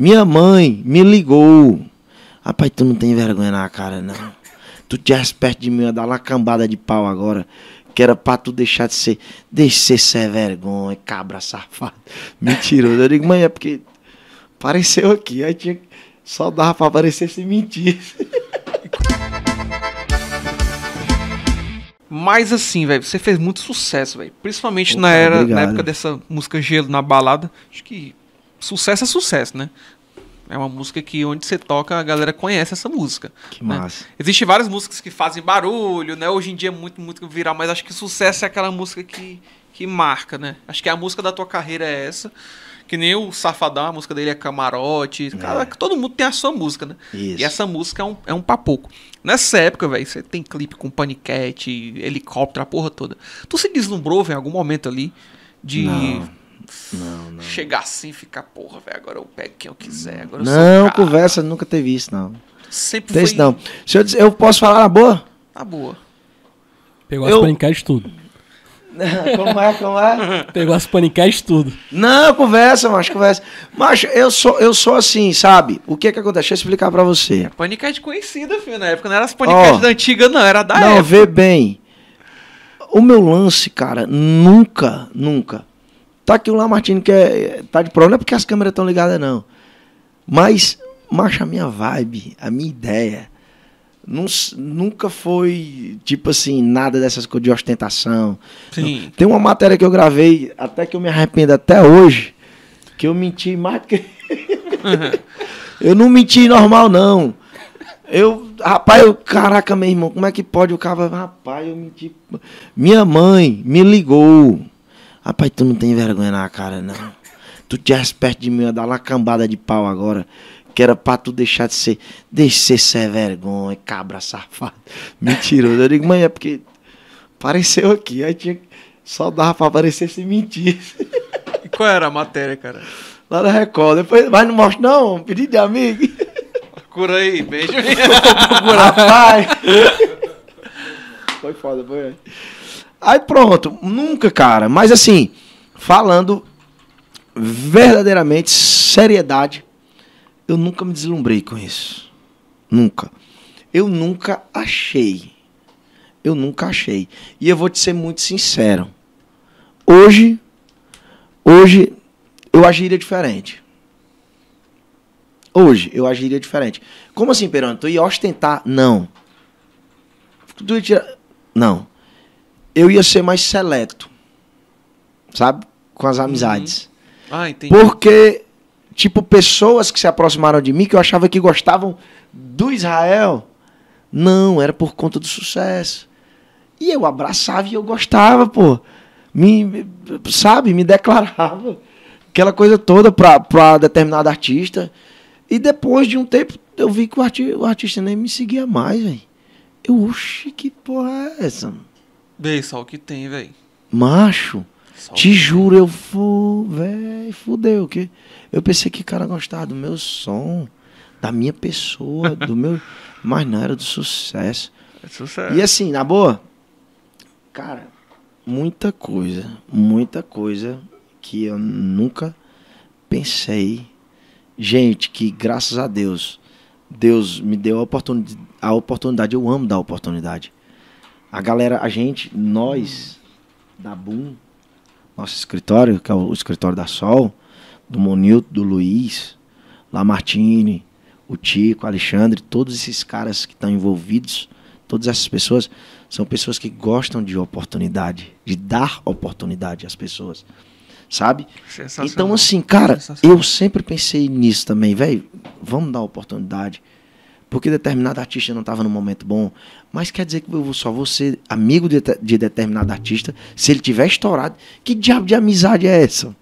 Minha mãe me ligou. Rapaz, tu não tem vergonha na cara, não. Tu tivesse perto de mim, ia dar lá cambada de pau agora. Que era pra tu deixar de ser. de ser ser vergonha, cabra safado. Mentiroso. Eu digo, mãe, é porque apareceu aqui. Aí tinha. Só dava pra aparecer se mentir. Mas assim, velho, você fez muito sucesso, velho. Principalmente Opa, na era, obrigado. na época dessa música Gelo na balada. Acho que sucesso é sucesso, né? É uma música que onde você toca, a galera conhece essa música. Que né? massa. Existem várias músicas que fazem barulho, né? Hoje em dia é muito, muito viral, mas acho que sucesso é aquela música que, que marca, né? Acho que a música da tua carreira é essa. Que nem o Safadão, a música dele é Camarote. É. Cara, todo mundo tem a sua música, né? Isso. E essa música é um, é um papoco. Nessa época, velho, você tem clipe com paniquete, helicóptero, a porra toda. Tu se deslumbrou, velho, em algum momento ali de. Não não, não. chegar assim e ficar, porra, velho, agora eu pego quem eu quiser. Agora não, eu conversa nunca teve isso, não. Sempre teve foi. Isso, não. Se eu, eu posso falar na boa? Na boa. Pegou eu... as panicadas tudo. como é, como é? Pegou as panicadas tudo. Não, conversa, macho, conversa. Macho, eu sou, eu sou assim, sabe? O que é que acontece? Deixa eu explicar pra você. É panicade conhecida, filho, na época. Não era as panicadas oh, da antiga, não. Era da não, época. Não, vê bem. O meu lance, cara, nunca, nunca Tá aqui o Lamartine que é, é, tá de problema, não é porque as câmeras estão ligadas, não. Mas, marcha a minha vibe, a minha ideia. nunca foi, tipo assim, nada dessas coisas de ostentação. Sim. Tem uma matéria que eu gravei, até que eu me arrependo até hoje, que eu menti mais do que. Uhum. eu não menti normal, não. Eu, rapaz, eu, caraca, meu irmão, como é que pode o cara, rapaz, eu menti. Minha mãe me ligou Rapaz, tu não tem vergonha na cara, não. Tu te perto de mim, ia dar lá cambada de pau agora. Que era pra tu deixar de ser. Deixa de ser vergonha, cabra safado. Mentiroso. Eu digo, mãe, é porque apareceu aqui. Aí tinha. Só dava pra aparecer se mentir. E qual era a matéria, cara? Lá na Record. Depois, mas não mostra, não. Pedido de amigo. Procura aí, beijo. Vou procurar, pai. Foi foda, foi. Aí pronto, nunca, cara. Mas assim, falando verdadeiramente, seriedade, eu nunca me deslumbrei com isso. Nunca. Eu nunca achei. Eu nunca achei. E eu vou te ser muito sincero. Hoje, hoje eu agiria diferente. Hoje eu agiria diferente. Como assim, peranto? Tu ia ostentar? Não. Tu ia tirar? Não eu ia ser mais seleto, sabe? Com as uhum. amizades. Uhum. Ah, entendi. Porque, tipo, pessoas que se aproximaram de mim, que eu achava que gostavam do Israel, não, era por conta do sucesso. E eu abraçava e eu gostava, pô. Me, sabe, me declarava. Aquela coisa toda pra, pra determinado artista. E depois de um tempo, eu vi que o, o artista nem me seguia mais, velho. Eu, oxe, que porra é essa, mano? Bem, só o que tem, velho. Macho, só te juro, tem. eu fui, velho, fudeu. Que eu pensei que o cara gostava do meu som, da minha pessoa, do meu. Mas não, era do sucesso. É sucesso. E assim, na boa, cara, muita coisa, muita coisa que eu nunca pensei. Gente, que graças a Deus, Deus me deu a oportunidade, a oportunidade, eu amo dar oportunidade. A galera, a gente, nós, da Boom, nosso escritório, que é o escritório da Sol, do Monilto, do Luiz, Lamartine, o Tico, Alexandre, todos esses caras que estão envolvidos, todas essas pessoas, são pessoas que gostam de oportunidade, de dar oportunidade às pessoas. Sabe? Então, assim, cara, eu sempre pensei nisso também, velho. Vamos dar oportunidade porque determinado artista não estava no momento bom. Mas quer dizer que eu só vou ser amigo de, de determinado artista se ele tiver estourado. Que diabo de amizade é essa?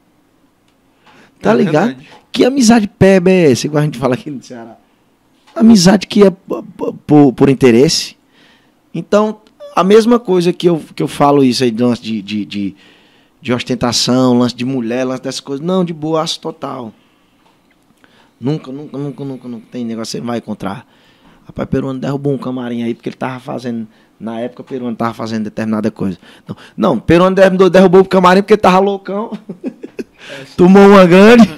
Tá é ligado? Verdade. Que amizade peba é essa? Igual a gente fala aqui no Ceará. Amizade que é por, por interesse. Então, a mesma coisa que eu, que eu falo isso aí, lance de, de, de, de ostentação, lance de mulher, lance dessas coisas. Não, de boaço total. Nunca, nunca, nunca, nunca, nunca tem negócio, você vai encontrar Rapaz, Peruano derrubou um camarim aí porque ele tava fazendo. Na época, Peruano tava fazendo determinada coisa. Não, não Peruano derrubou, o camarim porque tava loucão. É, Tomou uma grande.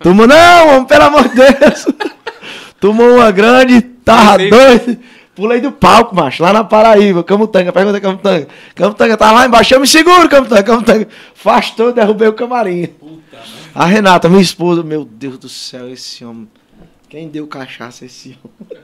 Tomou, não, homem, pelo amor de Deus. Tomou uma grande, tava doido. Pulei do palco, macho, lá na Paraíba. Camutanga, pergunta Camutanga. Camutanga tava lá embaixo, eu me seguro, Camutanga. Camutanga. Fastou, derrubei o camarim. Puta, né? a Renata, minha esposa, meu Deus do céu, esse homem. Quem deu cachaça esse homem?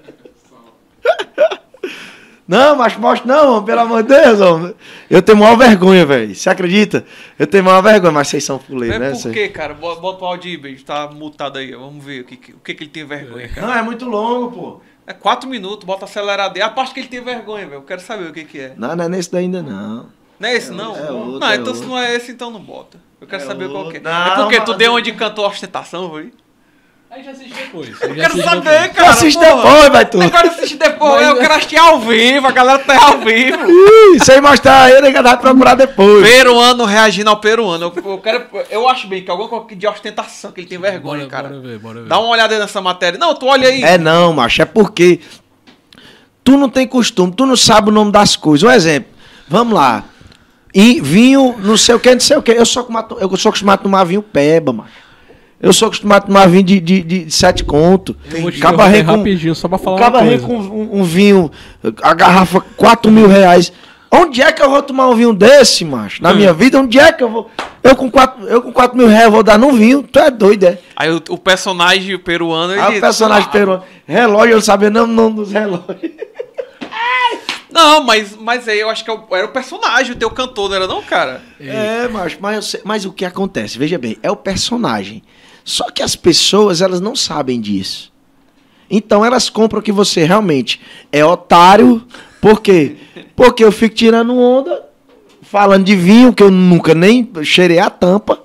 Não, mas mostra não, homem, pelo amor de Deus, homem. Eu tenho maior vergonha, velho. Você acredita? Eu tenho maior vergonha, mas vocês são fuleiros, né? Por cê... quê, cara? Bota o áudio aí, beijo. Tá mutado aí. Vamos ver o que, o que, que ele tem vergonha, é. cara. Não, é muito longo, pô. É quatro minutos, bota acelerado. aí. a parte que ele tem vergonha, velho. Eu quero saber o que, que é. Não, não é nesse daí ainda, não. Não é esse, é, não? É outro, não, é então outro. se não é esse, então não bota. Eu quero é saber outro. qual que é. Não, é porque tu deu onde cantou ostentação, velho? A gente assiste depois. Eu quero saber, depois. cara. Assiste depois, vai tu. Quero assistir depois. Mas... Eu quero assistir ao vivo, a galera tá ao vivo. sem mostrar ele, que vai procurar depois. Peruano reagindo ao peruano. Eu, eu, quero, eu acho bem que alguma coisa de ostentação, que ele tem vergonha, bora, cara. Bora ver, bora ver. Dá uma olhada nessa matéria. Não, tu olha aí. É não, macho, é porque tu não tem costume, tu não sabe o nome das coisas. Um exemplo, vamos lá. E vinho, não sei o que, não sei o que. Eu sou, eu acostumado a tomar vinho peba, macho. Eu sou acostumado a tomar vinho de, de, de sete conto. Cabarrei com, rapidinho, só pra falar cabarrei com um, um, vinho, a garrafa, quatro mil reais. Onde é que eu vou tomar um vinho desse, macho? Na hum. minha vida, onde é que eu vou. Eu com quatro, eu com quatro mil reais vou dar num vinho, tu é doido, é? Aí o, o personagem peruano. Ele... Aí o personagem peruano. Relógio, eu sabia não o nome dos relógios. Não, mas, mas aí eu acho que eu, é era o personagem, o teu cantor, não era não, cara? É, mas, mas, mas o que acontece? Veja bem, é o personagem. Só que as pessoas, elas não sabem disso. Então elas compram que você realmente é otário. Por quê? Porque eu fico tirando onda, falando de vinho, que eu nunca nem cheirei a tampa.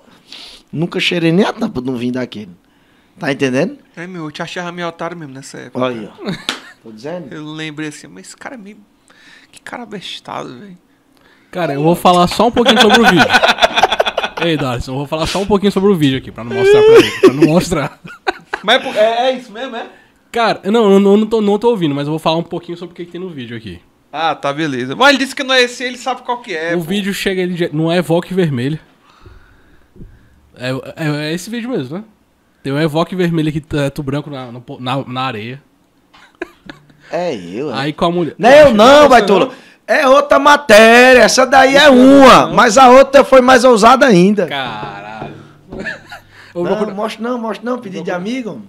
Nunca cheirei nem a tampa de um vinho daquele. Tá entendendo? É, meu, eu te achava meio otário mesmo nessa época. Olha aí, ó. Tô dizendo? Eu lembrei assim, mas esse cara é meio. Que cara bestado, velho. Cara, eu vou falar só um pouquinho sobre o vídeo. Ei, Darson, eu vou falar só um pouquinho sobre o vídeo aqui, pra não mostrar pra ele. Pra não mostrar. Mas é, é, é isso mesmo, é? Cara, não, eu não, tô, não tô ouvindo, mas eu vou falar um pouquinho sobre o que, que tem no vídeo aqui. Ah, tá, beleza. Mas ele disse que não é esse, ele sabe qual que é. O pô. vídeo chega, ele não é Evoque vermelho. É, é, é, esse vídeo mesmo, né? Tem um Evoque vermelho aqui, teto tá, branco na, na, na areia. É eu, é. Aí com a mulher. Não, não, não Baitola. É outra matéria, essa daí é uma, mas a outra foi mais ousada ainda. Caralho. Não, mostra não, mostra não, pedido de amigo.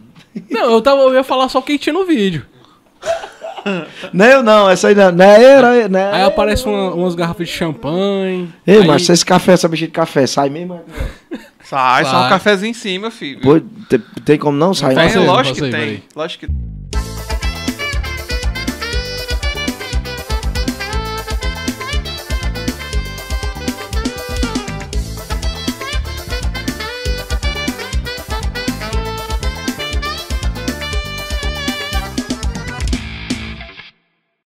Não, eu, tava, eu ia falar só que tinha no vídeo. Não eu não, essa aí não. não, né, era, não né? era. Aí aparece uma, umas garrafas de champanhe. Ei, aí... mas esse café, essa bichinha de café, sai mesmo? Sai, sai, só um cafezinho em cima, filho. Pô, tem, tem como não sair? Tem, lógico que tem. Lógico que tem.